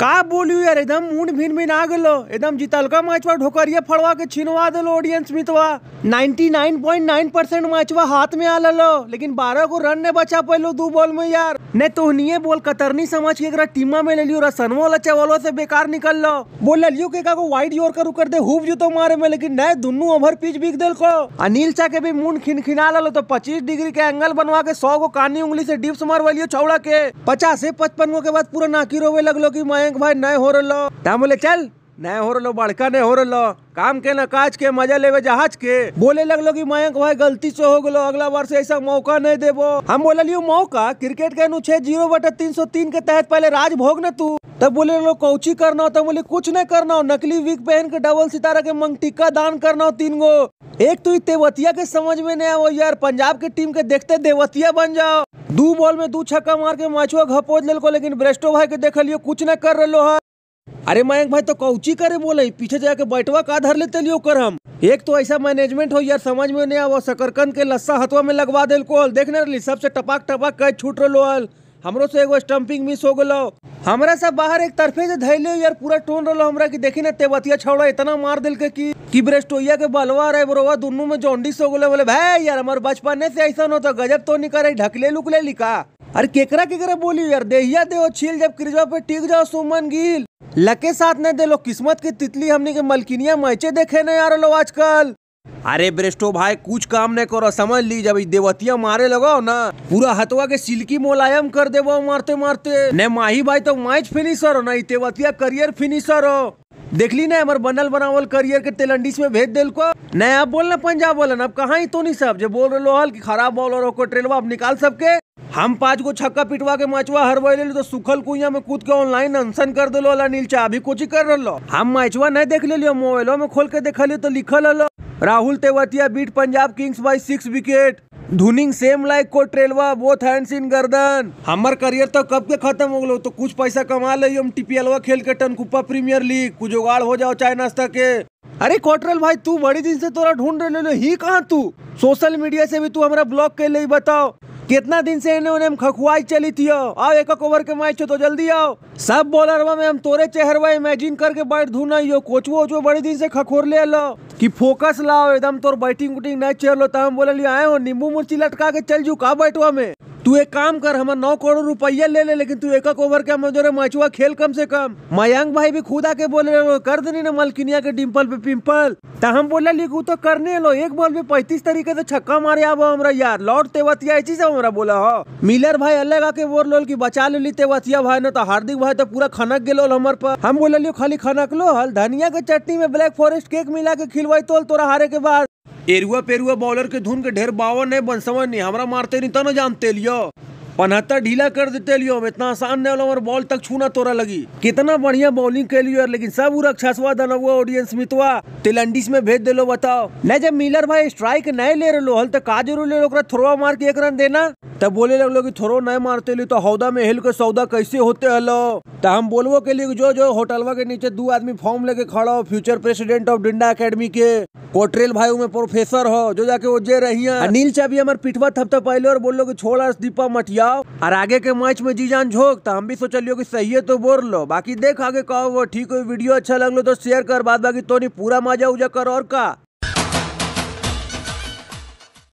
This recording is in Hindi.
का बोलू यार एकदम मुंड भिन भिन आ गलो एकदम जितलका मैचवा ढोकरिया फड़वा के छिनवा दलो ऑडियंस मितवा 99.9 परसेंट मैचवा हाथ में आ ललो लेकिन बारह को रन ने बचा पेलो दू बॉल में यार ने तोहनिए बॉल कतरनी समझ के एकरा टीमा में ले लियो रसनवा वाला चवलवा से बेकार निकल लो बोल लियो के को वाइड योर करू कर दे हुब जूतो मारे में लेकिन नए दोनों ओवर पिच बिक दल को अनिल चा के भी मुंड खिनखिना ललो तो पच्चीस डिग्री के एंगल बनवा के सौ को कानी उंगली से डिप्स मारवा लियो चौड़ा के पचास से पचपन के बाद पूरा नाकी रोवे लगलो की मैं बैंक भाई नए हो रहा हम बोले चल नए हो रहा बड़का नहीं हो रहा काम के ना काज के मजा लेवे जहाज के बोले लगलो कि मयंक भाई गलती से हो गलो अगला बार से ऐसा मौका नहीं देबो हम लियो मौका क्रिकेट के अनु जीरो बटे तीन सौ तीन के तहत पहले राज भोग ना तू तब बोले लो कौची करना तब बोले कुछ नहीं करना नकली विक पहन के डबल सितारा के मंग टिक्का दान करना तीन गो एक तो देवतिया के समझ में नहीं आवो यार पंजाब के टीम के देखते देवतिया बन जाओ दू बॉल में दू छक्का मार के मैचवा घपोज ले लेकिन ब्रेस्टो भाई के देख लियो कुछ न कर रहे है अरे मयंक भाई तो कौची करे बोले पीछे जाके बैठवा का धर लेते लियो कर हम एक तो ऐसा मैनेजमेंट हो यार समझ में नहीं आवो शकरकंद के लस्सा हथवा में लगवा दिल को देखने रही सबसे टपाक टपाक कैच छूट रहे हमरो से एगो स्टम्पिंग मिस हो गलो हमरा सब बाहर एक तरफे से धैले यार पूरा टोन रहा हमरा की देखी ना तेवतिया छौड़ा इतना मार दिल के की कि ब्रेस्टोइया के बलवा रहे बरोवा दोनों में जॉन्डिस हो गए बोले भाई यार हमारे बचपन से ऐसा होता गजब तो नहीं करे ढकले लुकले लिखा अरे केकरा केकरा बोली यार देहिया दे छील जब क्रिजवा पे टिक जाओ सुमन गिल लके साथ न दे लो किस्मत की तितली हमने के मलकिनिया मैचे देखे ना यार लो आजकल अरे ब्रेस्टो भाई कुछ काम नहीं करो समझ ली जब देवतिया मारे लगाओ ना पूरा हतवा के सिल्की मोलायम कर देवो मारते मारते ने माही भाई तो मैच फिनिशर हो ना देवतिया करियर फिनिशर हो देख ली ना हमारे बनल बनावल करियर के तेलंडिस में भेज दिल को न अब बोलना पंजाब बोलन अब कहा ही तो नहीं सब जो बोल रहे हल की खराब बॉलर को ट्रेलवा अब निकाल सबके हम पांच गो छक्का पिटवा के मचवा हरवा ले तो सुखल कुइया में कूद के ऑनलाइन अनशन कर दिलो अला नीलचा अभी कोची कर रहा हम मैचवा नहीं देख ले लियो मोबाइलो में खोल के देख लियो तो लिखल hello Rahul Tewatia beat Punjab Kings by six wicket धुनिंग सेम लाइक को ट्रेलवा बोथ हैंड्स इन गर्दन हमार करियर तो कब के खत्म हो गलो तो कुछ पैसा कमा ले हम टीपीएलवा खेल के टनकुप्पा प्रीमियर लीग कुछ उगाड़ हो जाओ चाय नाश्ता के अरे कोटरल भाई तू बड़ी दिन से तोरा ढूंढ रहे ही कहा तू सोशल मीडिया से भी तू हमारा ब्लॉक के लिए बताओ कितना दिन से इन्हें उन्हें खखुआई चली थी आओ एक ओवर के मैच हो तो जल्दी आओ सब बॉलर में हम तोरे चेहरवा इमेजिन करके बैठ धू नहीं हो कोचवो जो बड़े दिन से खखोर ले लो कि फोकस लाओ एकदम तोर बैटिंग उटिंग नहीं चेहर लो तो हम बोले आए हो नींबू मुर्ची लटका के चल जू कहा बैठवा में तू एक काम कर हमारे नौ करोड़ रुपया ले ले लेकिन तू एक ओवर के मजोरे मचुआ खेल कम से कम मयंक भाई भी खुद आके बोले कर देनी ना मलकिनिया के डिम्पल पे पिंपल तो हम बोले लिखू तो करने लो एक बॉल पे पैंतीस तरीके से छक्का मारे आबो हमारा यार लॉर्ड तेवतिया इसी हमारा बोला हो हाँ। मिलर भाई अलग आके बोल लो की बचा ले ली तेवतिया भाई ना तो हार्दिक भाई तो पूरा खनक गए हमारे पर हम बोले लियो खाली खनक लो हल धनिया के चटनी में ब्लैक फॉरेस्ट केक मिला के खिलवाई तोल तोरा हारे के बाद एरुआ पेरुआ बॉलर के धुन के ढेर बावन है बंसवन नहीं हमारा मारते नहीं तना तो जानते लियो पनहत्तर ढीला कर देते लियो इतना आसान नहीं और बॉल तक छूना तोरा लगी कितना बढ़िया बॉलिंग के लियो लेकिन सब उ रक्षसवा दनवा ऑडियंस मितवा तेलंडिस में भेज दिलो बताओ नहीं जब मिलर भाई स्ट्राइक नहीं ले रहे हल तो का जरूर ले लो थ्रोवा मार के एक रन देना तब बोले लगलो की थोड़ो नहीं मारते ली तो हौदा में हिल के सौदा कैसे होते हलो तो हम बोलवो के लिए जो जो होटलवा के नीचे दो आदमी फॉर्म लेके खड़ा हो future president of Dinda academy के कोटरेल भाई में प्रोफेसर हो जो जाके वो जे रही अनिल चा भी हमारे पिठवा थपथपाइले तो और बोलो की छोड़ा दीपा मटिया जाओ और आगे के मैच में जान झोंक तो हम भी लियो कि सही है तो बोल लो बाकी देख आगे कहो वो ठीक हो वीडियो अच्छा लगलो तो शेयर कर बाद बाकी तो नहीं पूरा मजा उजा कर और का